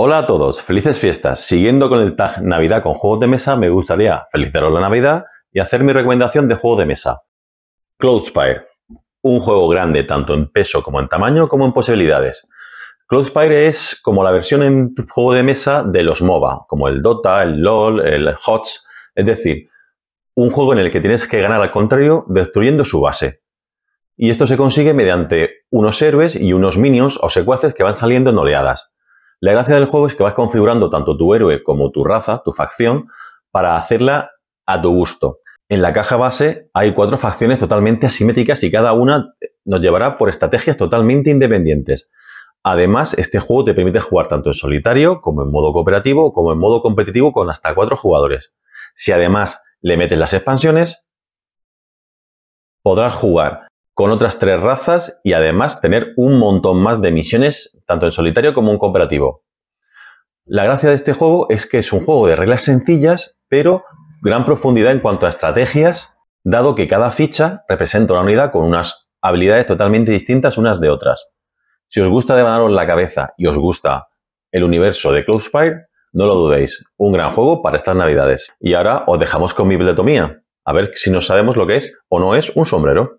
Hola a todos, felices fiestas. Siguiendo con el tag Navidad con juegos de mesa, me gustaría felicitaros la Navidad y hacer mi recomendación de juego de mesa. Clothespire, un juego grande tanto en peso como en tamaño como en posibilidades. Clothespire es como la versión en juego de mesa de los MOBA, como el Dota, el LoL, el HOTS, es decir, un juego en el que tienes que ganar al contrario destruyendo su base. Y esto se consigue mediante unos héroes y unos minions o secuaces que van saliendo en oleadas. La gracia del juego es que vas configurando tanto tu héroe como tu raza, tu facción, para hacerla a tu gusto. En la caja base hay cuatro facciones totalmente asimétricas y cada una nos llevará por estrategias totalmente independientes. Además, este juego te permite jugar tanto en solitario como en modo cooperativo como en modo competitivo con hasta cuatro jugadores. Si además le metes las expansiones, podrás jugar con otras tres razas y además tener un montón más de misiones tanto en solitario como en cooperativo. La gracia de este juego es que es un juego de reglas sencillas, pero gran profundidad en cuanto a estrategias, dado que cada ficha representa una unidad con unas habilidades totalmente distintas unas de otras. Si os gusta levantaros la cabeza y os gusta el universo de Fire, no lo dudéis, un gran juego para estas navidades. Y ahora os dejamos con mi bibliotomía, a ver si nos sabemos lo que es o no es un sombrero.